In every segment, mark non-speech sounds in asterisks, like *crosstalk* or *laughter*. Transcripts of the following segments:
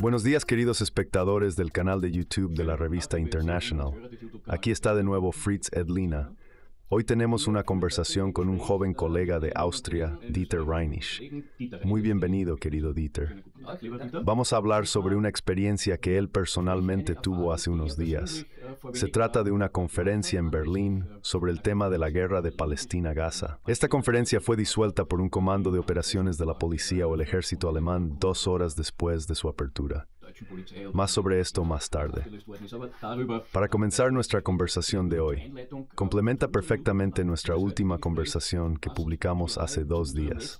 Buenos días queridos espectadores del canal de YouTube de la revista International. Aquí está de nuevo Fritz Edlina. Hoy tenemos una conversación con un joven colega de Austria, Dieter Reinisch. Muy bienvenido, querido Dieter. Vamos a hablar sobre una experiencia que él personalmente tuvo hace unos días. Se trata de una conferencia en Berlín sobre el tema de la guerra de Palestina-Gaza. Esta conferencia fue disuelta por un comando de operaciones de la policía o el ejército alemán dos horas después de su apertura. Más sobre esto más tarde. Para comenzar nuestra conversación de hoy, complementa perfectamente nuestra última conversación que publicamos hace dos días.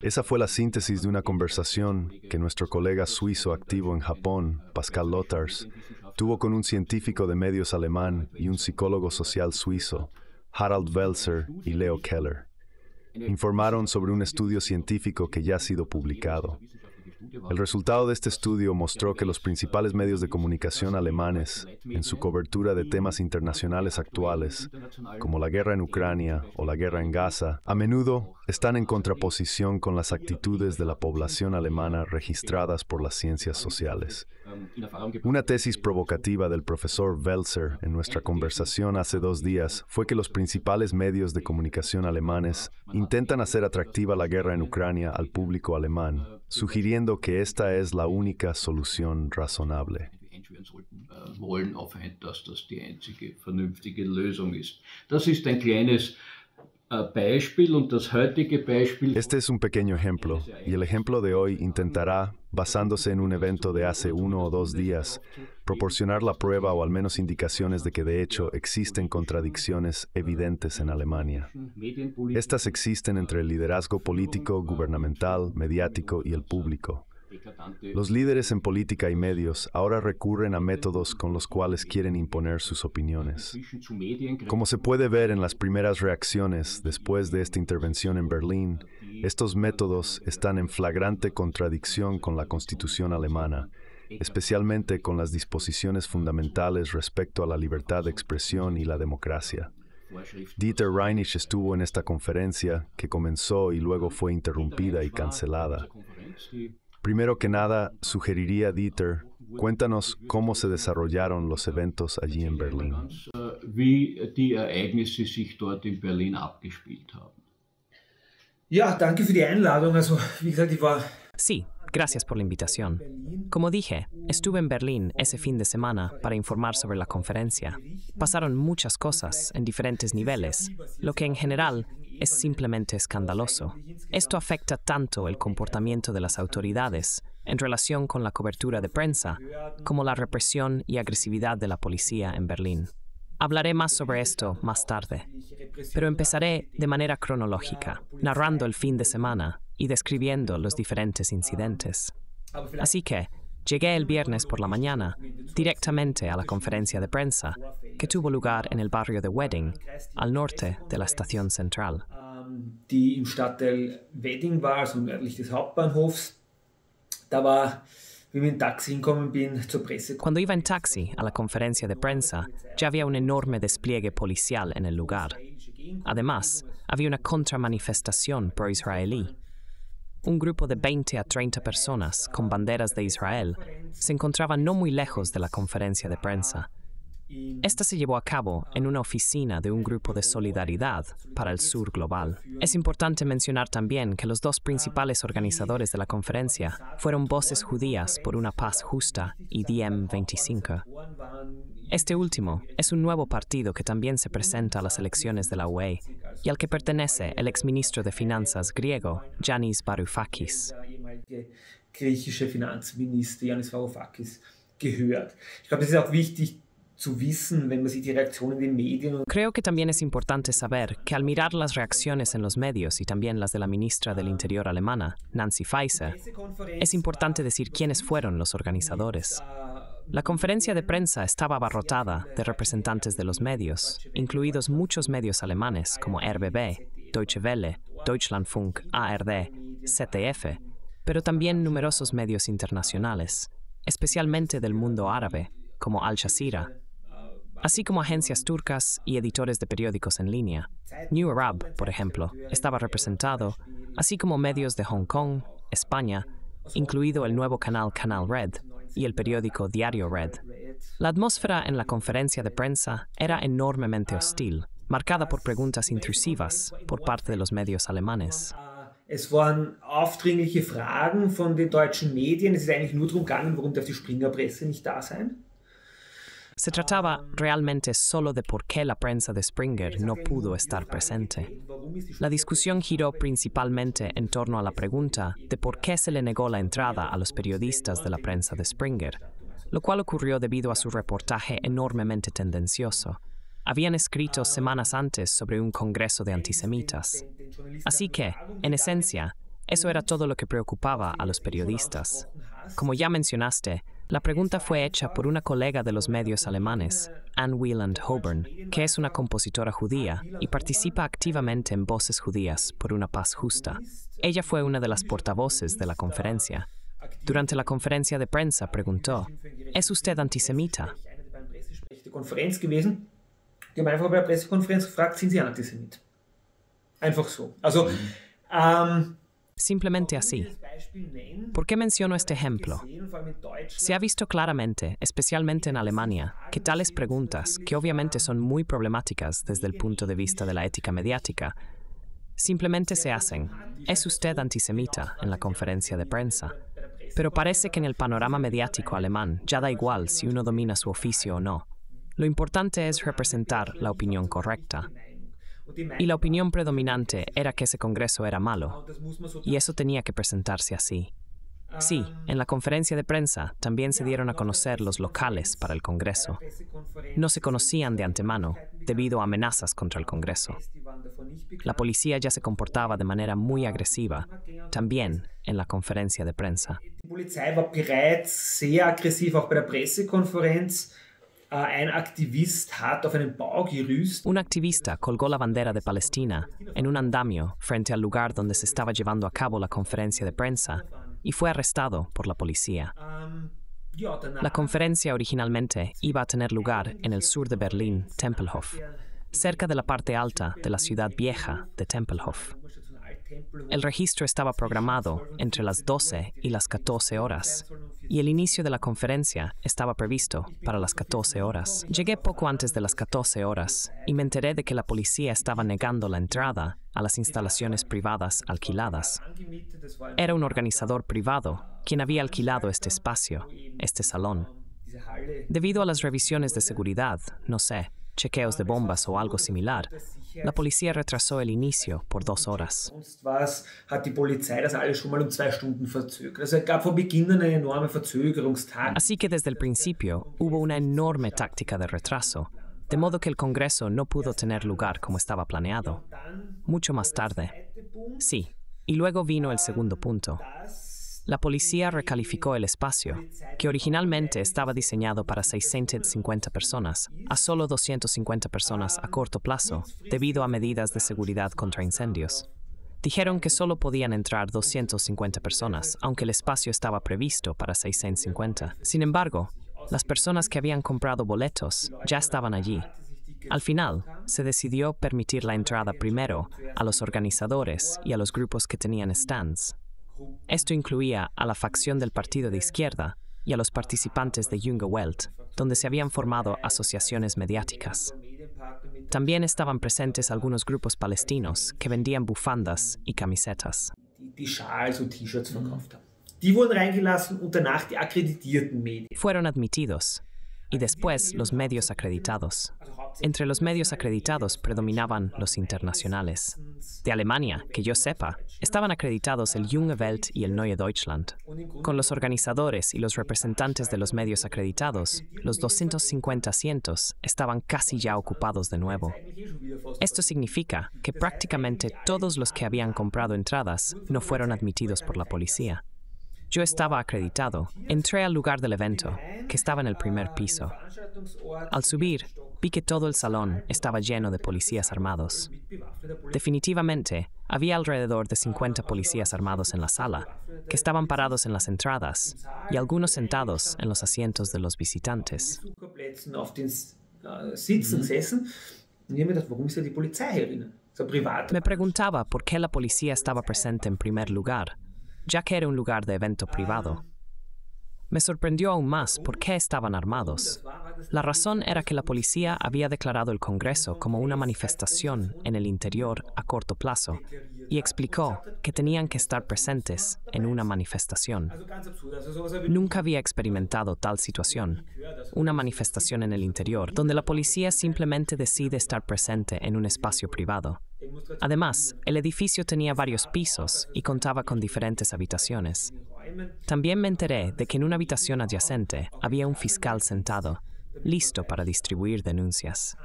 Esa fue la síntesis de una conversación que nuestro colega suizo activo en Japón, Pascal Lothars, tuvo con un científico de medios alemán y un psicólogo social suizo Harald Welser y Leo Keller. Informaron sobre un estudio científico que ya ha sido publicado el resultado de este estudio mostró que los principales medios de comunicación alemanes, en su cobertura de temas internacionales actuales, como la guerra en Ucrania o la guerra en Gaza, a menudo están en contraposición con las actitudes de la población alemana registradas por las ciencias sociales. Una tesis provocativa del profesor Welser en nuestra conversación hace dos días fue que los principales medios de comunicación alemanes intentan hacer atractiva la guerra en Ucrania al público alemán sugiriendo que esta es la única solución razonable. Este es un pequeño ejemplo y el ejemplo de hoy intentará, basándose en un evento de hace uno o dos días, proporcionar la prueba o al menos indicaciones de que de hecho existen contradicciones evidentes en Alemania. Estas existen entre el liderazgo político, gubernamental, mediático y el público. Los líderes en política y medios ahora recurren a métodos con los cuales quieren imponer sus opiniones. Como se puede ver en las primeras reacciones después de esta intervención en Berlín, estos métodos están en flagrante contradicción con la constitución alemana especialmente con las disposiciones fundamentales respecto a la libertad de expresión y la democracia. Dieter Reinisch estuvo en esta conferencia que comenzó y luego fue interrumpida y cancelada. Primero que nada, sugeriría Dieter, cuéntanos cómo se desarrollaron los eventos allí en Berlín. Sí, Gracias por la invitación. Como dije, estuve en Berlín ese fin de semana para informar sobre la conferencia. Pasaron muchas cosas en diferentes niveles, lo que en general es simplemente escandaloso. Esto afecta tanto el comportamiento de las autoridades en relación con la cobertura de prensa como la represión y agresividad de la policía en Berlín. Hablaré más sobre esto más tarde, pero empezaré de manera cronológica, narrando el fin de semana y describiendo los diferentes incidentes. Así que llegué el viernes por la mañana directamente a la conferencia de prensa que tuvo lugar en el barrio de Wedding, al norte de la estación central. cuando iba en taxi a la conferencia de prensa, ya había un enorme despliegue policial en el lugar. Además, había una contramanifestación pro-israelí un grupo de 20 a 30 personas con banderas de Israel se encontraba no muy lejos de la conferencia de prensa. Esta se llevó a cabo en una oficina de un grupo de solidaridad para el sur global. Es importante mencionar también que los dos principales organizadores de la conferencia fueron Voces Judías por una Paz Justa y Diem 25. Este último es un nuevo partido que también se presenta a las elecciones de la UE y al que pertenece el exministro de Finanzas griego, Yanis Varoufakis. Creo que también es importante saber que al mirar las reacciones en los medios y también las de la ministra del Interior alemana, Nancy Faeser, es importante decir quiénes fueron los organizadores. La conferencia de prensa estaba abarrotada de representantes de los medios, incluidos muchos medios alemanes como RBB, Deutsche Welle, Deutschlandfunk, ARD, CTF, pero también numerosos medios internacionales, especialmente del mundo árabe, como Al Jazeera, así como agencias turcas y editores de periódicos en línea. New Arab, por ejemplo, estaba representado, así como medios de Hong Kong, España, incluido el nuevo canal Canal Red, y el periódico Diario Red. La atmósfera en la conferencia de prensa era enormemente hostil, marcada por preguntas intrusivas por parte de los medios alemanes. Es waren aufdringliche Fragen von den deutschen Medien. Es ist eigentlich nur darum gegangen, warum darf die Springer-Presse nicht da sein? Se trataba realmente solo de por qué la prensa de Springer no pudo estar presente. La discusión giró principalmente en torno a la pregunta de por qué se le negó la entrada a los periodistas de la prensa de Springer, lo cual ocurrió debido a su reportaje enormemente tendencioso. Habían escrito semanas antes sobre un congreso de antisemitas. Así que, en esencia, eso era todo lo que preocupaba a los periodistas. Como ya mencionaste, la pregunta fue hecha por una colega de los medios alemanes, Anne Wieland Hoburn, que es una compositora judía y participa activamente en Voces Judías por una paz justa. Ella fue una de las portavoces de la conferencia. Durante la conferencia de prensa preguntó, ¿es usted antisemita? simplemente así. ¿Por qué menciono este ejemplo? Se ha visto claramente, especialmente en Alemania, que tales preguntas, que obviamente son muy problemáticas desde el punto de vista de la ética mediática, simplemente se hacen. ¿Es usted antisemita en la conferencia de prensa? Pero parece que en el panorama mediático alemán ya da igual si uno domina su oficio o no. Lo importante es representar la opinión correcta y la opinión predominante era que ese Congreso era malo, y eso tenía que presentarse así. Sí, en la conferencia de prensa también se dieron a conocer los locales para el Congreso. No se conocían de antemano debido a amenazas contra el Congreso. La policía ya se comportaba de manera muy agresiva, también en la conferencia de prensa. Äh, un activista colgó la bandera de Palestina en un andamio frente al lugar donde se estaba llevando a cabo la conferencia de prensa y fue arrestado por la policía. Ähm, la conferencia originalmente iba a tener lugar en el sur de Berlín, Tempelhof, cerca de la parte alta de la ciudad vieja de Tempelhof. El registro estaba programado entre las 12 y las 14 horas y el inicio de la conferencia estaba previsto para las 14 horas. Llegué poco antes de las 14 horas y me enteré de que la policía estaba negando la entrada a las instalaciones privadas alquiladas. Era un organizador privado quien había alquilado este espacio, este salón. Debido a las revisiones de seguridad, no sé, chequeos de bombas o algo similar, la policía retrasó el inicio por dos horas. Um Así que desde el principio hubo una enorme táctica de retraso, de modo que el Congreso no pudo tener lugar como estaba planeado. Mucho más tarde. Sí, y luego vino el segundo punto la policía recalificó el espacio, que originalmente estaba diseñado para 650 personas, a solo 250 personas a corto plazo, debido a medidas de seguridad contra incendios. Dijeron que solo podían entrar 250 personas, aunque el espacio estaba previsto para 650. Sin embargo, las personas que habían comprado boletos ya estaban allí. Al final, se decidió permitir la entrada primero a los organizadores y a los grupos que tenían stands, esto incluía a la facción del partido de izquierda y a los participantes de Junge Welt, donde se habían formado asociaciones mediáticas. También estaban presentes algunos grupos palestinos que vendían bufandas y camisetas. Fueron admitidos, y después los medios acreditados. Entre los medios acreditados predominaban los internacionales. De Alemania, que yo sepa, estaban acreditados el Junge Welt y el Neue Deutschland. Con los organizadores y los representantes de los medios acreditados, los 250 asientos estaban casi ya ocupados de nuevo. Esto significa que prácticamente todos los que habían comprado entradas no fueron admitidos por la policía. Yo estaba acreditado. Entré al lugar del evento, que estaba en el primer piso. Al subir, vi que todo el salón estaba lleno de policías armados. Definitivamente, había alrededor de 50 policías armados en la sala, que estaban parados en las entradas y algunos sentados en los asientos de los visitantes. Me preguntaba por qué la policía estaba presente en primer lugar ya que era un lugar de evento privado. Ah. Me sorprendió aún más por qué estaban armados. La razón era que la policía había declarado el Congreso como una manifestación en el interior a corto plazo y explicó que tenían que estar presentes en una manifestación. Nunca había experimentado tal situación, una manifestación en el interior, donde la policía simplemente decide estar presente en un espacio privado. Además, el edificio tenía varios pisos y contaba con diferentes habitaciones. También me enteré de que en una habitación adyacente había un fiscal sentado listo para distribuir denuncias.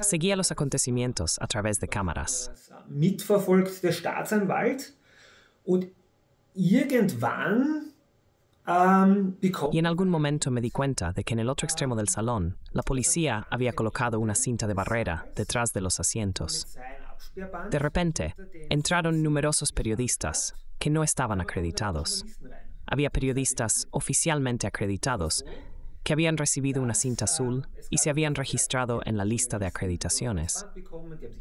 Seguía los acontecimientos a través de cámaras. Ähm, y en algún momento me di cuenta de que en el otro extremo del salón, la policía había colocado una cinta de barrera detrás de los asientos. De repente, entraron numerosos periodistas que no estaban acreditados. Había periodistas oficialmente acreditados, que habían recibido una cinta azul y se habían registrado en la lista de acreditaciones.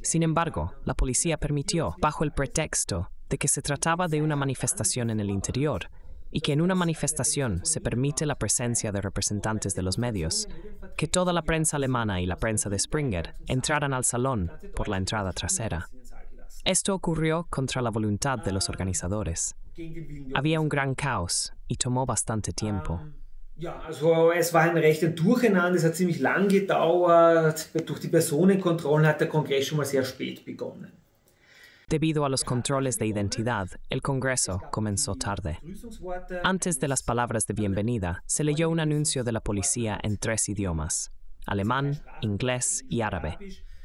Sin embargo, la policía permitió, bajo el pretexto de que se trataba de una manifestación en el interior y que en una manifestación se permite la presencia de representantes de los medios, que toda la prensa alemana y la prensa de Springer entraran al salón por la entrada trasera. Esto ocurrió contra la voluntad de los organizadores. Había un gran caos y tomó bastante tiempo. Ja, es war ein es hat ziemlich gedauert. Durch die Personenkontrollen hat der Kongress schon sehr spät Debido a los controles de identidad, el Congreso comenzó tarde. Antes de las palabras de bienvenida, se leyó un anuncio de la policía en tres idiomas, alemán, inglés y árabe.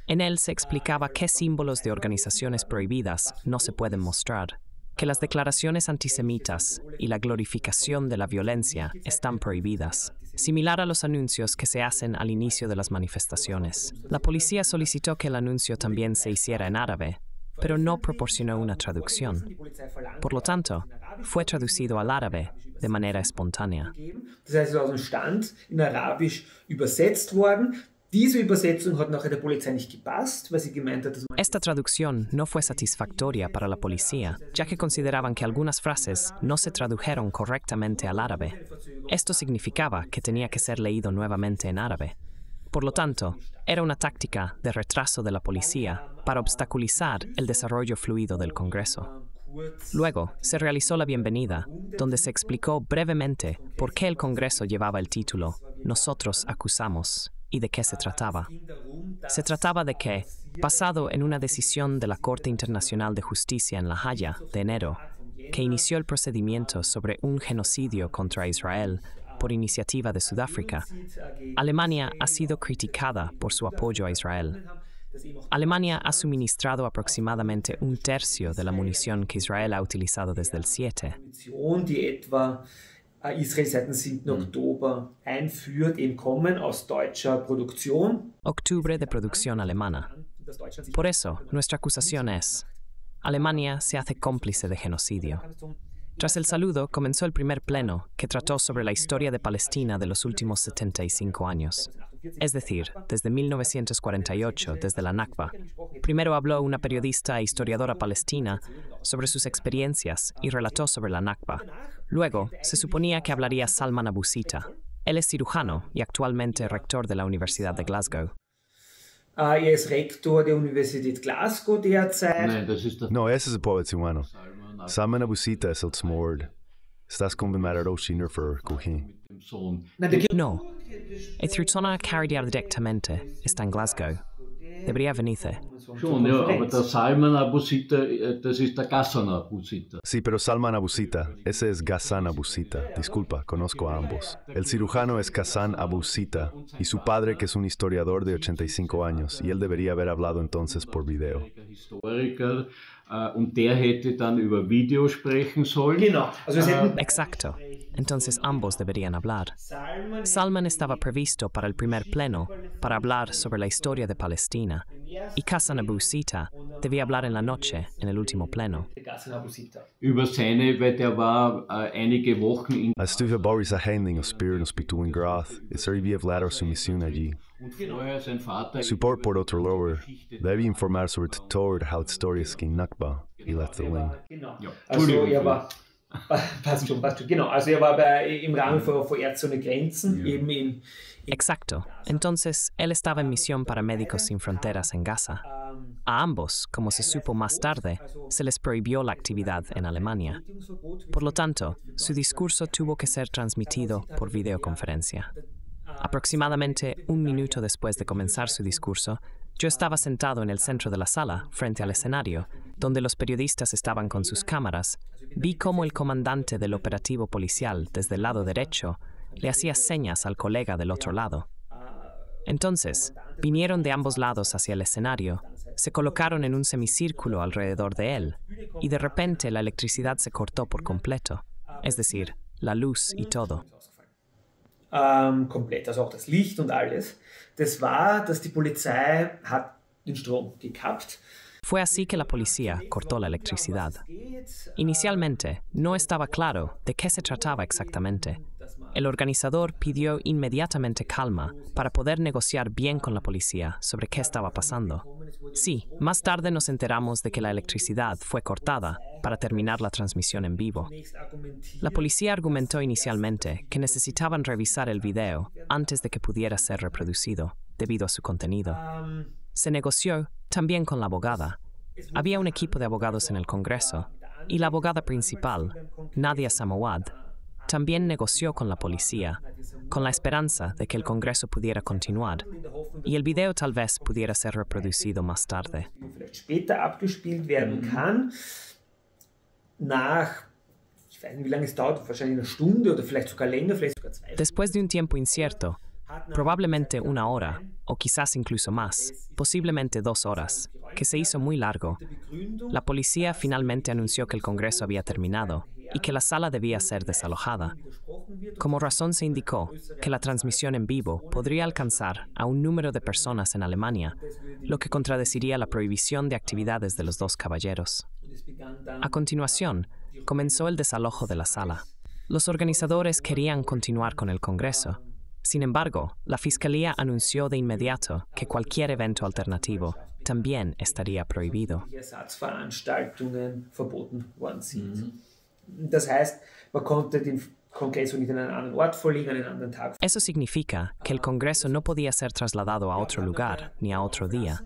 En él se explicaba qué símbolos de organizaciones prohibidas no se pueden mostrar que las declaraciones antisemitas y la glorificación de la violencia están prohibidas, similar a los anuncios que se hacen al inicio de las manifestaciones. La policía solicitó que el anuncio también se hiciera en árabe, pero no proporcionó una traducción. Por lo tanto, fue traducido al árabe de manera espontánea. Esta traducción no fue satisfactoria para la policía, ya que consideraban que algunas frases no se tradujeron correctamente al árabe. Esto significaba que tenía que ser leído nuevamente en árabe. Por lo tanto, era una táctica de retraso de la policía para obstaculizar el desarrollo fluido del Congreso. Luego se realizó la bienvenida, donde se explicó brevemente por qué el Congreso llevaba el título Nosotros acusamos ¿Y de qué se trataba? Se trataba de que, basado en una decisión de la Corte Internacional de Justicia en La Haya de enero, que inició el procedimiento sobre un genocidio contra Israel por iniciativa de Sudáfrica, Alemania ha sido criticada por su apoyo a Israel. Alemania ha suministrado aproximadamente un tercio de la munición que Israel ha utilizado desde el 7. Israel Octubre de producción alemana. Por eso, nuestra acusación es, Alemania se hace cómplice de genocidio. Tras el saludo comenzó el primer pleno, que trató sobre la historia de Palestina de los últimos 75 años. Es decir, desde 1948, desde la Nakba. Primero habló una periodista e historiadora palestina sobre sus experiencias y relató sobre la Nakba. Luego, se suponía que hablaría Salman Abusita. Él es cirujano y actualmente rector de la Universidad de Glasgow. Ah, no, ese es el poeta cubano. Salman Abusita es el tzmord. Estás con mi señor, por Cojín. No, a carried out está en Glasgow. Debería venirse. Sí, pero Salman Abusita, ese es Ghazan Abusita. Disculpa, conozco a ambos. El cirujano es Ghazan Abusita y su padre, que es un historiador de 85 años, y él debería haber hablado entonces por video. Äh, und der hätte dann über Video sprechen sollen. Genau. Also uh, Exacto. Entonces ambos deberían hablar. Salman estaba previsto para el primer pleno para hablar sobre la historia de Palestina y Kassan Abusita debía hablar en la noche en el último pleno. Über seine, weil der war äh, einige Wochen in... A Boris a Handling of Hospital en Grath Vladar allí. Exacto. Entonces, él estaba en misión para Médicos Sin Fronteras en Gaza. A ambos, como se supo más tarde, se les prohibió la actividad en Alemania. Por lo tanto, su discurso tuvo que ser transmitido por videoconferencia. Aproximadamente un minuto después de comenzar su discurso, yo estaba sentado en el centro de la sala, frente al escenario, donde los periodistas estaban con sus cámaras. Vi cómo el comandante del operativo policial, desde el lado derecho, le hacía señas al colega del otro lado. Entonces, vinieron de ambos lados hacia el escenario, se colocaron en un semicírculo alrededor de él, y de repente la electricidad se cortó por completo, es decir, la luz y todo. ähm, komplett, also auch das Licht und alles, das war, dass die Polizei hat den Strom gekappt. Fue así que la policía cortó la electricidad. Inicialmente no estaba claro de qué se trataba exactamente, El organizador pidió inmediatamente calma para poder negociar bien con la policía sobre qué estaba pasando. Sí, más tarde nos enteramos de que la electricidad fue cortada para terminar la transmisión en vivo. La policía argumentó inicialmente que necesitaban revisar el video antes de que pudiera ser reproducido debido a su contenido. Se negoció también con la abogada. Había un equipo de abogados en el Congreso y la abogada principal, Nadia Samoad, también negoció con la policía, con la esperanza de que el Congreso pudiera continuar y el video tal vez pudiera ser reproducido más tarde. Después de un tiempo incierto, probablemente una hora, o quizás incluso más, posiblemente dos horas, que se hizo muy largo, la policía finalmente anunció que el Congreso había terminado y que la sala debía ser desalojada. Como razón se indicó que la transmisión en vivo podría alcanzar a un número de personas en Alemania, lo que contradeciría la prohibición de actividades de los dos caballeros. A continuación, comenzó el desalojo de la sala. Los organizadores querían continuar con el Congreso. Sin embargo, la Fiscalía anunció de inmediato que cualquier evento alternativo también estaría prohibido. Eso significa que el Congreso no podía ser trasladado a otro lugar ni a otro día.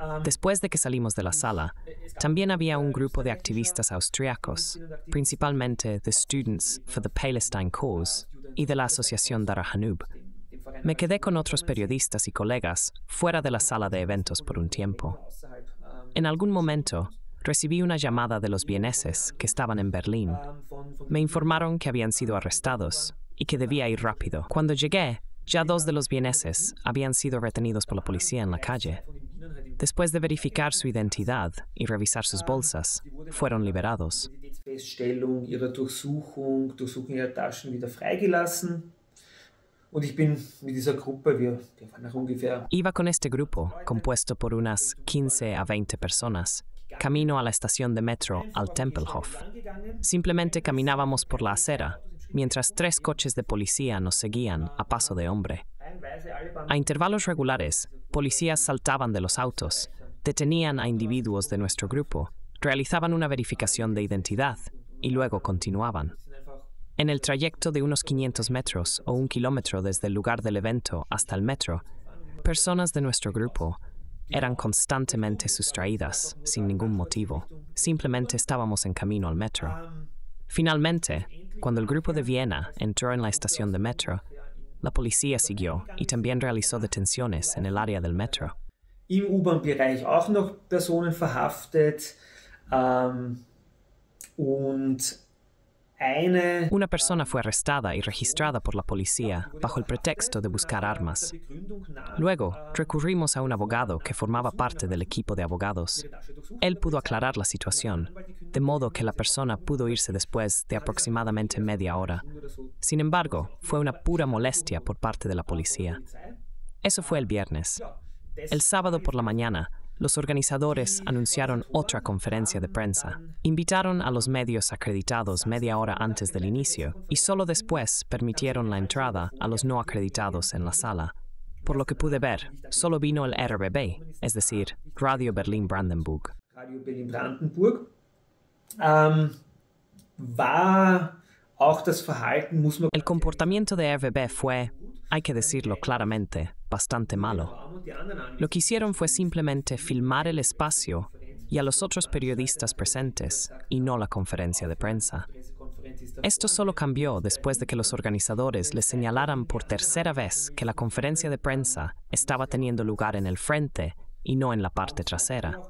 Um, Después de que salimos de la sala, también había un grupo de activistas austriacos, principalmente de Students for the Palestine Cause y de la Asociación Dara Hanub. Me quedé con otros periodistas y colegas fuera de la sala de eventos por un tiempo. En algún momento, recibí una llamada de los vieneses que estaban en Berlín. Me informaron que habían sido arrestados y que debía ir rápido. Cuando llegué, ya dos de los vieneses habían sido retenidos por la policía en la calle. Después de verificar su identidad y revisar sus bolsas, fueron liberados. Iba con este grupo, compuesto por unas 15 a 20 personas, camino a la estación de metro al Tempelhof. Simplemente caminábamos por la acera, mientras tres coches de policía nos seguían a paso de hombre. A intervalos regulares, policías saltaban de los autos, detenían a individuos de nuestro grupo, realizaban una verificación de identidad y luego continuaban. En el trayecto de unos 500 metros o un kilómetro desde el lugar del evento hasta el metro, personas de nuestro grupo eran constantemente sustraídas, sin ningún motivo. Simplemente estábamos en camino al metro. Finalmente, cuando el grupo de Viena entró en la estación de metro, la policía siguió y también realizó detenciones en el área del metro. Im una persona fue arrestada y registrada por la policía bajo el pretexto de buscar armas. Luego, recurrimos a un abogado que formaba parte del equipo de abogados. Él pudo aclarar la situación, de modo que la persona pudo irse después de aproximadamente media hora. Sin embargo, fue una pura molestia por parte de la policía. Eso fue el viernes. El sábado por la mañana, los organizadores anunciaron otra conferencia de prensa. Invitaron a los medios acreditados media hora antes del inicio y solo después permitieron la entrada a los no acreditados en la sala. Por lo que pude ver, solo vino el RBB, es decir, Radio Berlín Brandenburg. Berlin Brandenburg. Ähm, el comportamiento de RBB fue, hay que decirlo claramente, bastante malo. Lo que hicieron fue simplemente filmar el espacio y a los otros periodistas presentes y no la conferencia de prensa. Esto solo cambió después de que los organizadores les señalaran por tercera vez que la conferencia de prensa estaba teniendo lugar en el frente y no en la parte trasera.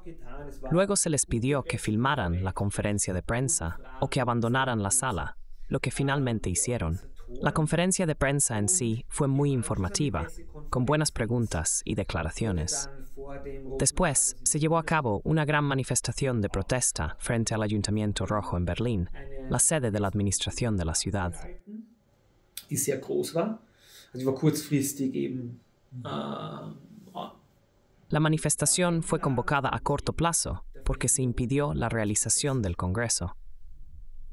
Luego se les pidió que filmaran la conferencia de prensa o que abandonaran la sala, lo que finalmente hicieron. La conferencia de prensa en sí fue muy informativa, con buenas preguntas y declaraciones. Después se llevó a cabo una gran manifestación de protesta frente al Ayuntamiento Rojo en Berlín, la sede de la administración de la ciudad. Äh, äh, la manifestación fue convocada a corto plazo porque se impidió la realización del Congreso.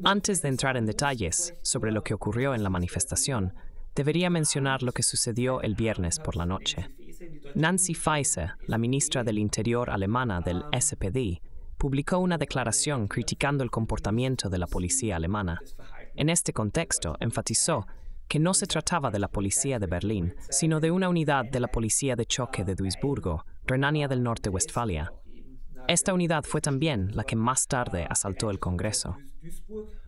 Antes de entrar en detalles sobre lo que ocurrió en la manifestación, debería mencionar lo que sucedió el viernes por la noche. Nancy Faeser, la ministra del Interior alemana del SPD, publicó una declaración criticando el comportamiento de la policía alemana. En este contexto, enfatizó que no se trataba de la policía de Berlín, sino de una unidad de la policía de choque de Duisburgo, Renania del Norte-Westfalia. Esta unidad fue también la que más tarde asaltó el Congreso.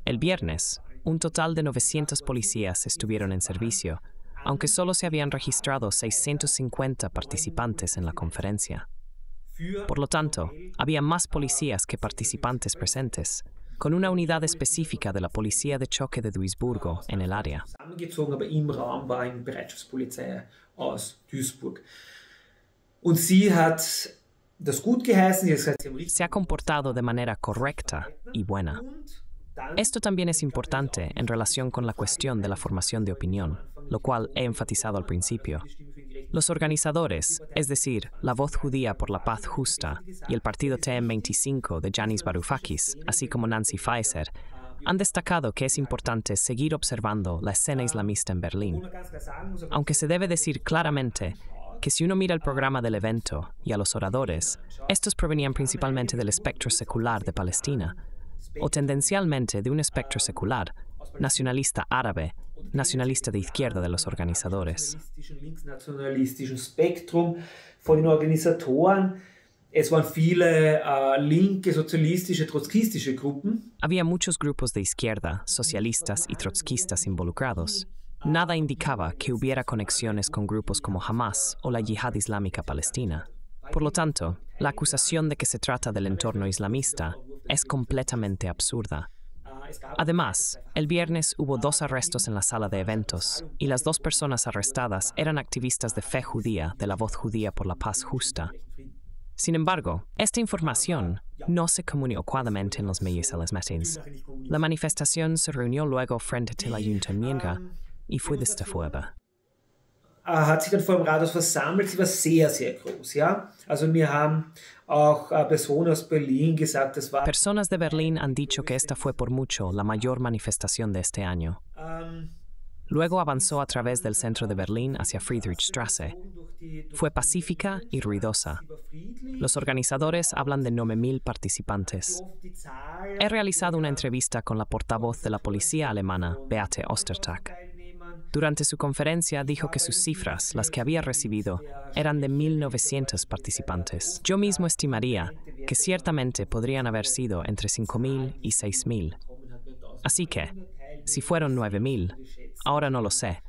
El viernes, un total de 900 policías estuvieron en servicio, aunque solo se habían registrado 650 participantes en la conferencia. Por lo tanto, había más policías que participantes presentes, con una unidad específica de la Policía de Choque de Duisburgo en el área. Se ha comportado de manera correcta y buena. Esto también es importante en relación con la cuestión de la formación de opinión, lo cual he enfatizado al principio. Los organizadores, es decir, la Voz Judía por la Paz Justa y el partido TM25 de Janis Varoufakis, así como Nancy Pfizer, han destacado que es importante seguir observando la escena islamista en Berlín, aunque se debe decir claramente que si uno mira el programa del evento y a los oradores, estos provenían principalmente del espectro secular de Palestina, o tendencialmente de un espectro secular, nacionalista árabe, nacionalista de izquierda de los organizadores. Äh, Había muchos grupos de izquierda, socialistas y trotskistas involucrados. Nada indicaba que hubiera conexiones con grupos como Hamas o la Yihad Islámica Palestina. Por lo tanto, la acusación de que se trata del entorno islamista es completamente absurda. Además, el viernes hubo dos arrestos en la sala de eventos y las dos personas arrestadas eran activistas de fe judía de la voz judía por la paz justa. Sin embargo, esta información no se comunicó adecuadamente en los medios a las La manifestación se reunió luego frente a Junta ayuntamiento y fue de esta Äh, äh, personas, personas de Berlín han dicho que esta fue por mucho la mayor manifestación de este año. Ähm, Luego avanzó a través del centro de Berlín hacia Friedrichstrasse. Fue pacífica y ruidosa. Los organizadores hablan de 9.000 participantes. He realizado una entrevista con la portavoz de la policía alemana, Beate Ostertag. Durante su conferencia dijo que sus cifras, las que había recibido, eran de 1.900 participantes. Yo mismo estimaría que ciertamente podrían haber sido entre 5.000 y 6.000. Así que, si fueron 9.000, ahora no lo sé,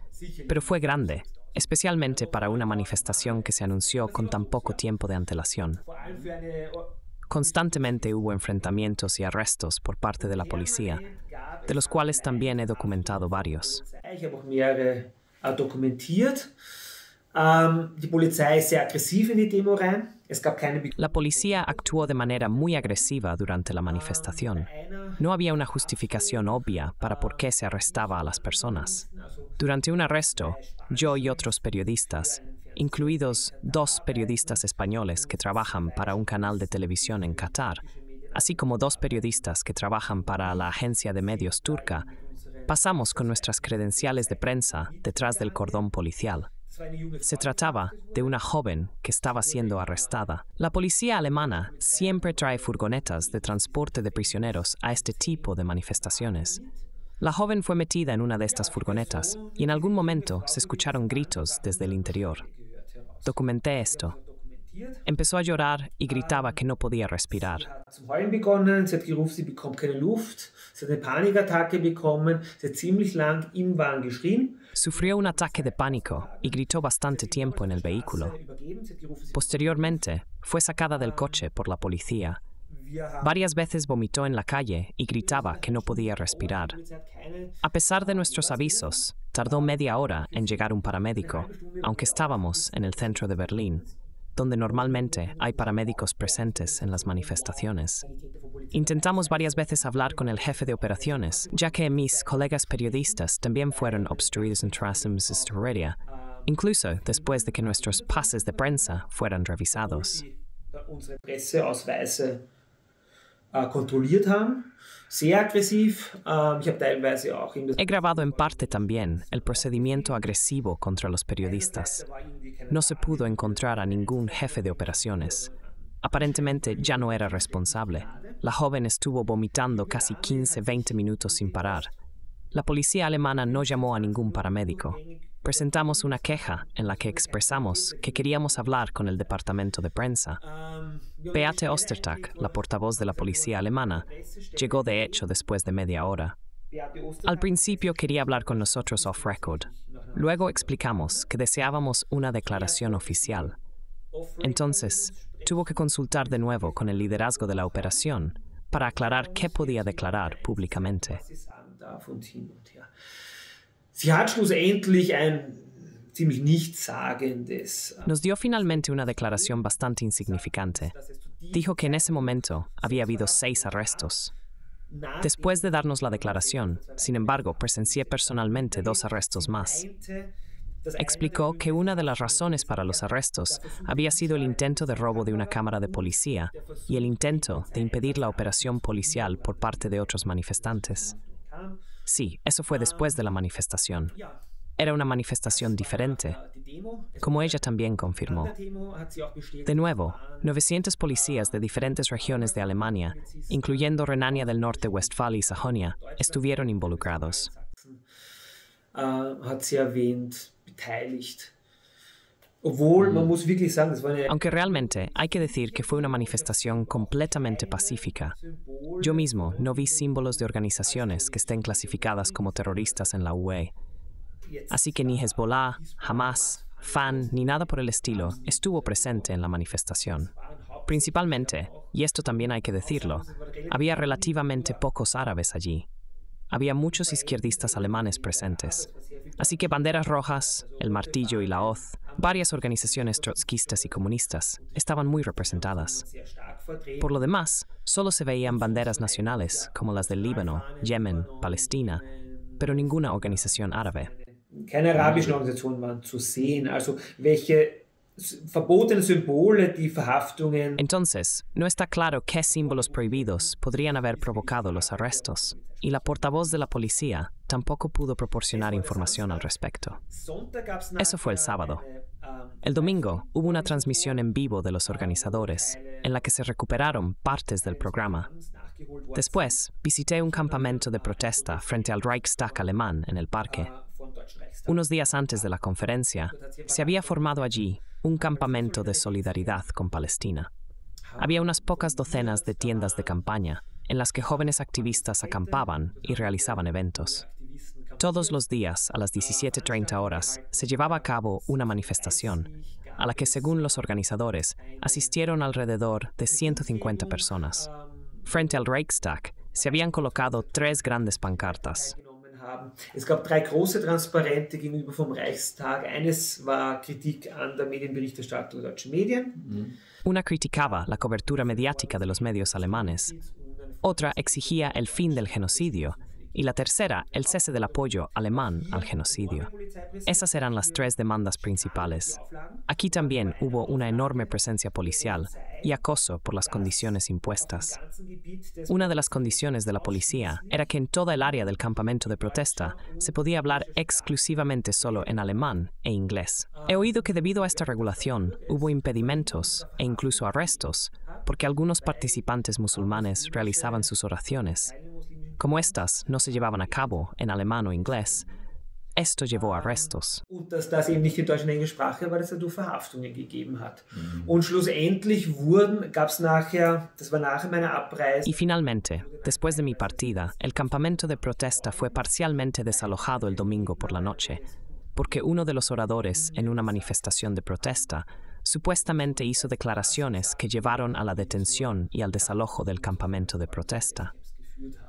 pero fue grande, especialmente para una manifestación que se anunció con tan poco tiempo de antelación. Constantemente hubo enfrentamientos y arrestos por parte de la policía, de los cuales también he documentado varios. La policía actuó de manera muy agresiva durante la manifestación. No había una justificación obvia para por qué se arrestaba a las personas. Durante un arresto, yo y otros periodistas, incluidos dos periodistas españoles que trabajan para un canal de televisión en Qatar, así como dos periodistas que trabajan para la agencia de medios turca, pasamos con nuestras credenciales de prensa detrás del cordón policial. Se trataba de una joven que estaba siendo arrestada. La policía alemana siempre trae furgonetas de transporte de prisioneros a este tipo de manifestaciones. La joven fue metida en una de estas furgonetas y en algún momento se escucharon gritos desde el interior. Documenté esto Empezó a llorar y gritaba que no podía respirar. Sufrió un ataque de pánico y gritó bastante tiempo en el vehículo. Posteriormente, fue sacada del coche por la policía. Varias veces vomitó en la calle y gritaba que no podía respirar. A pesar de nuestros avisos, tardó media hora en llegar un paramédico, aunque estábamos en el centro de Berlín donde normalmente hay paramédicos presentes en las manifestaciones. Intentamos varias veces hablar con el jefe de operaciones, ya que mis colegas periodistas también fueron obstruidos en Trasms Historia, incluso después de que nuestros pases de prensa fueran revisados. He grabado en parte también el procedimiento agresivo contra los periodistas no se pudo encontrar a ningún jefe de operaciones. Aparentemente ya no era responsable. La joven estuvo vomitando casi 15-20 minutos sin parar. La policía alemana no llamó a ningún paramédico. Presentamos una queja en la que expresamos que queríamos hablar con el departamento de prensa. Beate Ostertag, la portavoz de la policía alemana, llegó de hecho después de media hora. Al principio quería hablar con nosotros off record, Luego explicamos que deseábamos una declaración oficial. Entonces, tuvo que consultar de nuevo con el liderazgo de la operación para aclarar qué podía declarar públicamente. Äh, Nos dio finalmente una declaración bastante insignificante. Dijo que en ese momento había habido seis arrestos, Después de darnos la declaración, sin embargo, presencié personalmente dos arrestos más. Explicó que una de las razones para los arrestos había sido el intento de robo de una cámara de policía y el intento de impedir la operación policial por parte de otros manifestantes. Sí, eso fue después de la manifestación. Era una manifestación diferente, como ella también confirmó. De nuevo, 900 policías de diferentes regiones de Alemania, incluyendo Renania del Norte, Westfalia y Sajonia, estuvieron involucrados. Äh, Aunque realmente hay que decir que fue una manifestación completamente pacífica. Yo mismo no vi símbolos de organizaciones que estén clasificadas como terroristas en la UE, Así que ni Hezbollah, Hamas, FAN ni nada por el estilo estuvo presente en la manifestación. Principalmente, y esto también hay que decirlo, había relativamente pocos árabes allí. Había muchos izquierdistas alemanes presentes. Así que banderas rojas, el martillo y la hoz, varias organizaciones trotskistas y comunistas estaban muy representadas. Por lo demás, solo se veían banderas nacionales como las del Líbano, Yemen, Palestina, pero ninguna organización árabe. Entonces, no está claro qué símbolos prohibidos podrían haber provocado los arrestos, y la portavoz de la policía tampoco pudo proporcionar información al respecto. Eso fue el sábado. Äh, ähm, el domingo hubo una transmisión en vivo de los organizadores, en la que se recuperaron partes del programa. Después, visité un campamento de protesta frente al Reichstag alemán en el parque. Unos días antes de la conferencia, se había formado allí un campamento de solidaridad con Palestina. Había unas pocas docenas de tiendas de campaña en las que jóvenes activistas acampaban y realizaban eventos. Todos los días, a las 17.30 horas, se llevaba a cabo una manifestación, a la que, según los organizadores, asistieron alrededor de 150 personas. Frente al Reichstag, se habían colocado tres grandes pancartas, haben. Es gab drei große Transparente gegenüber vom Reichstag. Eines war Kritik an der Medienberichterstattung der deutschen Medien. Mhm. Una criticaba la cobertura mediática de los medios alemanes. Otra exigía el fin del genocidio y la tercera, el cese del apoyo alemán al genocidio. Esas eran las tres demandas principales. Aquí también hubo una enorme presencia policial y acoso por las condiciones impuestas. Una de las condiciones de la policía era que en toda el área del campamento de protesta se podía hablar exclusivamente solo en alemán e inglés. He oído que debido a esta regulación hubo impedimentos e incluso arrestos porque algunos participantes musulmanes realizaban sus oraciones como estas no se llevaban a cabo en alemán o inglés, esto llevó a arrestos. Y finalmente, después de mi partida, el campamento de protesta fue parcialmente desalojado el domingo por la noche, porque uno de los oradores en una manifestación de protesta supuestamente hizo declaraciones que llevaron a la detención y al desalojo del campamento de protesta.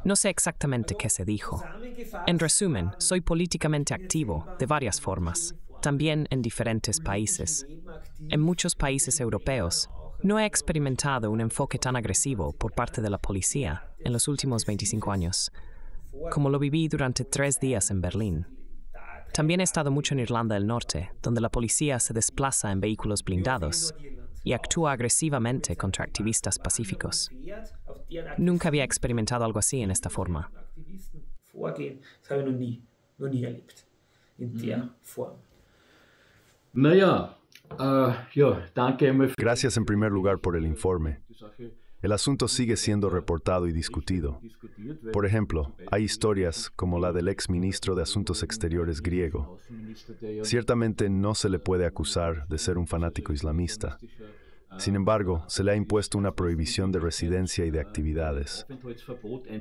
No sé exactamente qué se dijo. En resumen, soy políticamente activo de varias formas, también en diferentes países. En muchos países europeos, no he experimentado un enfoque tan agresivo por parte de la policía en los últimos 25 años, como lo viví durante tres días en Berlín. También he estado mucho en Irlanda del Norte, donde la policía se desplaza en vehículos blindados y actúa agresivamente contra activistas pacíficos. Nunca había experimentado algo así en esta forma. Ah, Gracias en primer lugar por el informe. El asunto sigue siendo reportado y discutido. Por ejemplo, hay historias como la del ex ministro de Asuntos Exteriores griego. Ciertamente no se le puede acusar de ser un fanático islamista. Sin embargo, se le ha impuesto una prohibición de residencia y de actividades.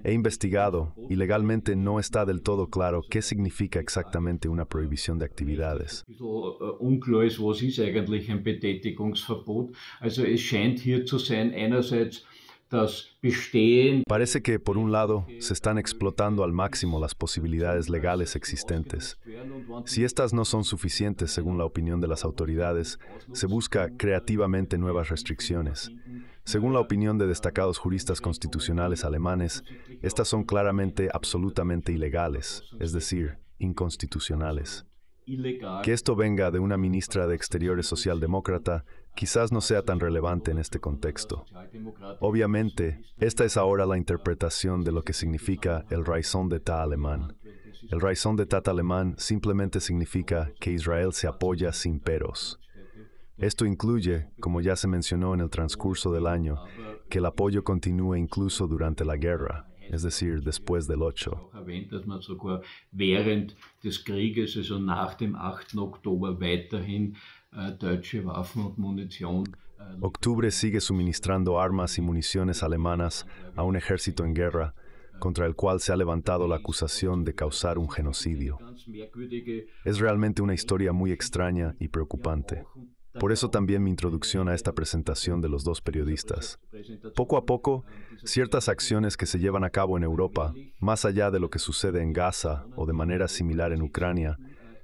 He investigado y legalmente no está del todo claro qué significa exactamente una prohibición de actividades. es Parece que, por un lado, se están explotando al máximo las posibilidades legales existentes. Si estas no son suficientes, según la opinión de las autoridades, se busca creativamente nuevas restricciones. Según la opinión de destacados juristas constitucionales alemanes, estas son claramente absolutamente ilegales, es decir, inconstitucionales. Que esto venga de una ministra de Exteriores socialdemócrata quizás no sea tan relevante en este contexto. Obviamente, esta es ahora la interpretación de lo que significa el de d'etat alemán. El raison d'etat alemán simplemente significa que Israel se apoya sin peros. Esto incluye, como ya se mencionó en el transcurso del año, que el apoyo continúe incluso durante la guerra, es decir, después del 8. Äh, äh, Octubre sigue suministrando armas y municiones alemanas a un ejército en guerra contra el cual se ha levantado la acusación de causar un genocidio. Es realmente una historia muy extraña y preocupante. Por eso también mi introducción a esta presentación de los dos periodistas. Poco a poco, ciertas acciones que se llevan a cabo en Europa, más allá de lo que sucede en Gaza o de manera similar en Ucrania,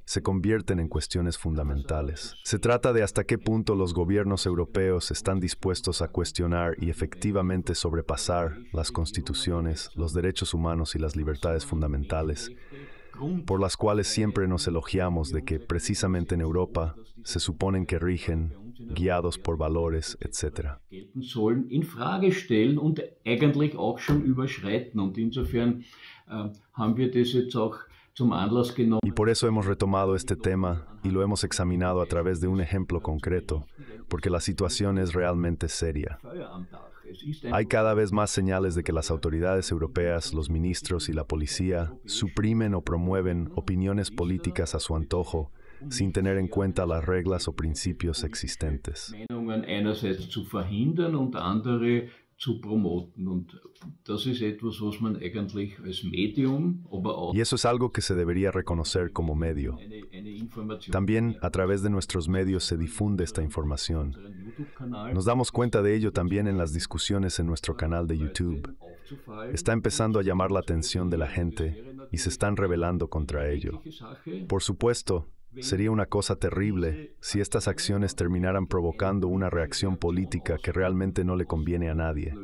se convierten en cuestiones fundamentales. Se trata de hasta qué punto los gobiernos europeos están dispuestos a cuestionar y efectivamente sobrepasar las constituciones, los derechos humanos y las libertades fundamentales por las cuales siempre nos elogiamos de que precisamente en Europa se suponen que rigen, guiados por valores, etc. Y por eso hemos retomado este tema y lo hemos examinado a través de un ejemplo concreto, porque la situación es realmente seria. Hay cada vez más señales de que las autoridades europeas, los ministros y la policía suprimen o promueven opiniones políticas a su antojo sin tener en cuenta las reglas o principios existentes y eso es algo que se debería reconocer como medio. También a través de nuestros medios se difunde esta información. Nos damos cuenta de ello también en las discusiones en nuestro canal de YouTube. Está empezando a llamar la atención de la gente y se están rebelando contra ello. Por supuesto, Sería una cosa terrible si estas acciones terminaran provocando una reacción política que realmente no le conviene a nadie.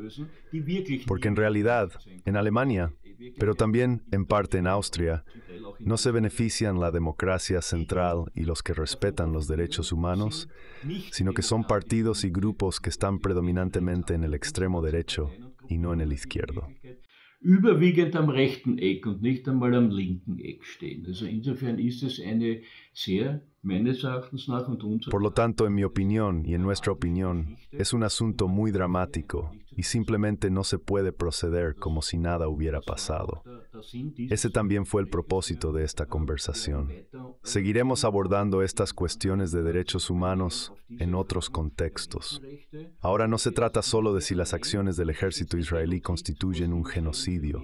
Porque en realidad, en Alemania, pero también en parte en Austria, no se benefician la democracia central y los que respetan los derechos humanos, sino que son partidos y grupos que están predominantemente en el extremo derecho y no en el izquierdo. überwiegend am rechten Eck und nicht einmal am linken Eck stehen. Also insofern ist es eine sehr Por lo tanto, en mi opinión y en nuestra opinión, es un asunto muy dramático y simplemente no se puede proceder como si nada hubiera pasado. Ese también fue el propósito de esta conversación. Seguiremos abordando estas cuestiones de derechos humanos en otros contextos. Ahora no se trata solo de si las acciones del ejército israelí constituyen un genocidio.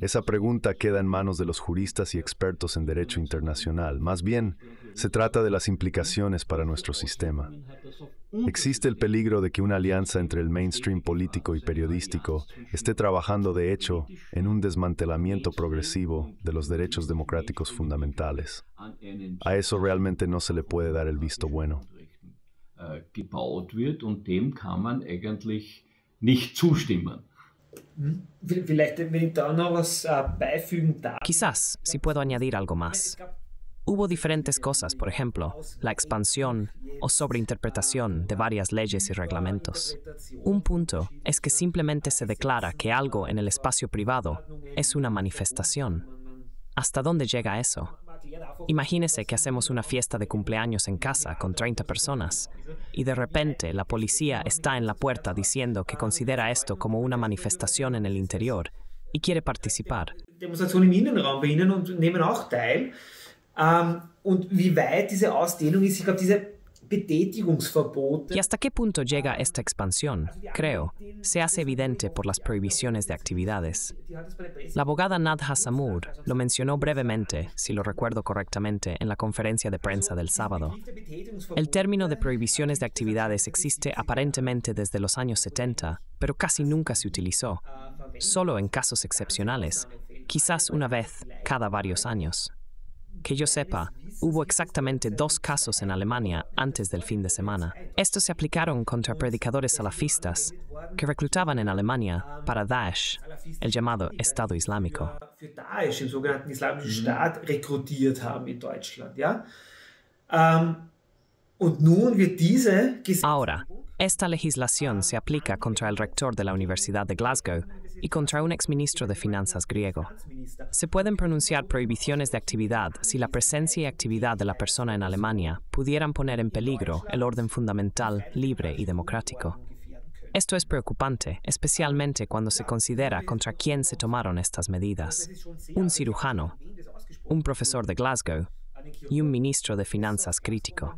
Esa pregunta queda en manos de los juristas y expertos en derecho internacional. Más bien, se trata de las implicaciones para nuestro sistema. Existe el peligro de que una alianza entre el mainstream político y periodístico esté trabajando de hecho en un desmantelamiento progresivo de los derechos democráticos fundamentales. A eso realmente no se le puede dar el visto bueno. Hm? Äh, Quizás, si puedo añadir algo más. Hubo diferentes cosas, por ejemplo, la expansión o sobreinterpretación de varias leyes y reglamentos. Un punto es que simplemente se declara que algo en el espacio privado es una manifestación. ¿Hasta dónde llega eso? Imagínese que hacemos una fiesta de cumpleaños en casa con 30 personas y de repente la policía está en la puerta diciendo que considera esto como una manifestación en el interior y quiere participar. Y hasta qué punto llega esta expansión, creo, se hace evidente por las prohibiciones de actividades. La abogada Nadja Samur lo mencionó brevemente, si lo recuerdo correctamente, en la conferencia de prensa del sábado. El término de prohibiciones de actividades existe aparentemente desde los años 70, pero casi nunca se utilizó, ah, solo en casos excepcionales, quizás una vez cada varios años. Que yo sepa, hubo exactamente dos casos en Alemania antes del fin de semana. Estos se aplicaron contra predicadores salafistas que reclutaban en Alemania para Daesh, el llamado Estado Islámico. Ahora, esta legislación se aplica contra el rector de la Universidad de Glasgow y contra un exministro de Finanzas griego. Se pueden pronunciar prohibiciones de actividad si la presencia y actividad de la persona en Alemania pudieran poner en peligro el orden fundamental, libre y democrático. Esto es preocupante, especialmente cuando se considera contra quién se tomaron estas medidas. Un cirujano, un profesor de Glasgow y un ministro de Finanzas crítico.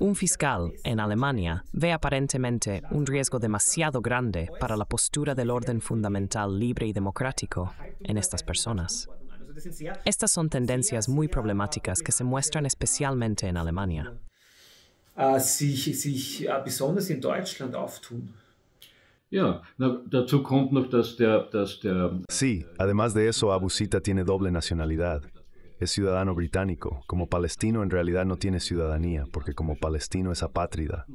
Un fiscal *laughs* en Alemania ve aparentemente un riesgo demasiado grande para la postura del orden fundamental libre y democrático en estas personas. Estas son tendencias muy problemáticas que se muestran especialmente en Alemania. Sí, además de eso, Abusita tiene doble nacionalidad. Es ciudadano británico. Como palestino en realidad no tiene ciudadanía, porque como palestino es apátrida.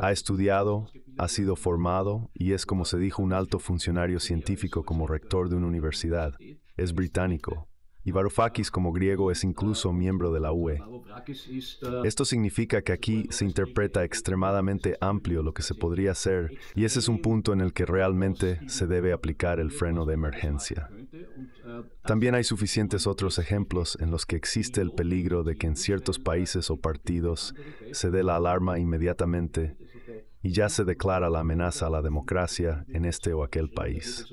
Ha estudiado, ha sido formado y es, como se dijo, un alto funcionario científico como rector de una universidad. Es británico, y Varoufakis como griego es incluso miembro de la UE. Esto significa que aquí se interpreta extremadamente amplio lo que se podría hacer y ese es un punto en el que realmente se debe aplicar el freno de emergencia. Ah, También hay suficientes otros ejemplos en los que existe el peligro de que en ciertos países o partidos se dé la alarma inmediatamente y ya se declara la amenaza a la democracia en este o aquel país.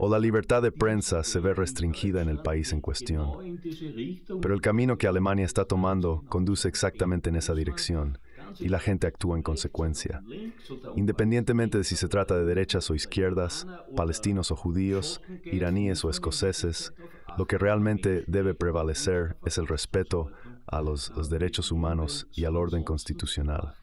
O la libertad de prensa se ve restringida en el país en cuestión. Pero el camino que Alemania está tomando conduce exactamente en esa dirección y la gente actúa en consecuencia. Independientemente de si se trata de derechas o izquierdas, palestinos o judíos, iraníes o escoceses, lo que realmente debe prevalecer es el respeto a los, derechos humanos y al orden constitucional.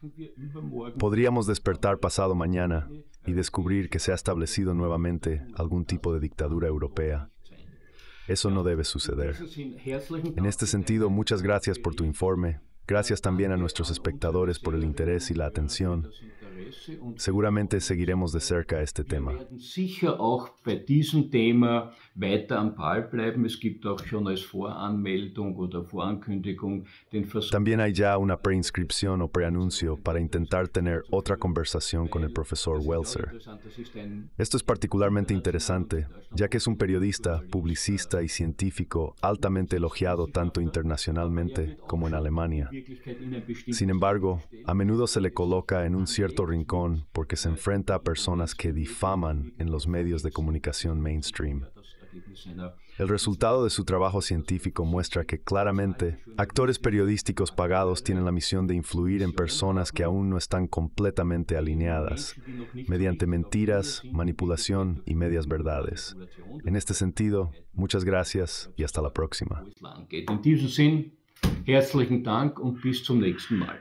Podríamos despertar pasado mañana y descubrir que se ha establecido nuevamente algún tipo de dictadura europea. Eso no debe suceder. En este sentido, muchas gracias por tu informe Gracias también a nuestros espectadores por el interés y la atención. Seguramente seguiremos de cerca este tema. También hay ya una preinscripción o preanuncio para intentar tener otra conversación con el profesor Welser. Esto es particularmente interesante, ya que es un periodista, publicista y científico altamente elogiado tanto internacionalmente como en Alemania. Sin embargo, a menudo se le coloca en un cierto rincón porque se enfrenta a personas que difaman en los medios de comunicación mainstream. El resultado de su trabajo científico muestra que claramente actores periodísticos pagados tienen la misión de influir en personas que aún no están completamente alineadas mediante mentiras, manipulación y medias verdades. En este sentido, muchas gracias y hasta la próxima. Herzlichen Dank und bis zum nächsten Mal.